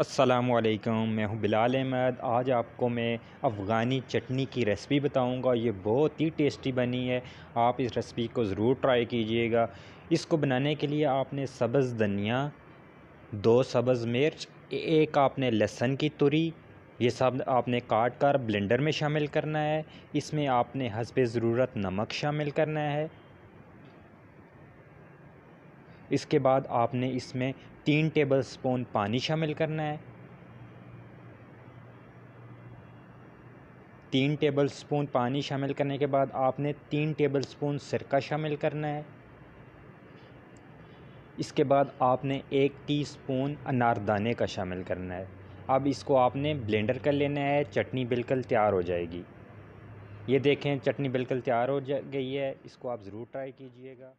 असलकम मैं हूं बिलाल अहमद आज आपको मैं अफ़गानी चटनी की रेसिपी बताऊंगा ये बहुत ही टेस्टी बनी है आप इस रेसिपी को ज़रूर ट्राई कीजिएगा इसको बनाने के लिए आपने सब्ज़ धनिया दो सब्ज़ मिर्च एक आपने लहसुन की तुरी ये सब आपने काट कर ब्लेंडर में शामिल करना है इसमें आपने हंसब ज़रूरत नमक शामिल करना है इसके बाद आपने इसमें तीन टेबल स्पून पानी शामिल करना है तीन टेबल स्पून पानी शामिल करने के बाद आपने तीन टेबल स्पून सिरका शामिल करना है इसके बाद आपने एक टीस्पून अनारदाने का शामिल करना है अब इसको आपने ब्लेंडर कर लेना है चटनी बिल्कुल तैयार हो जाएगी ये देखें चटनी बिल्कुल तैयार हो गई है इसको आप ज़रूर ट्राई कीजिएगा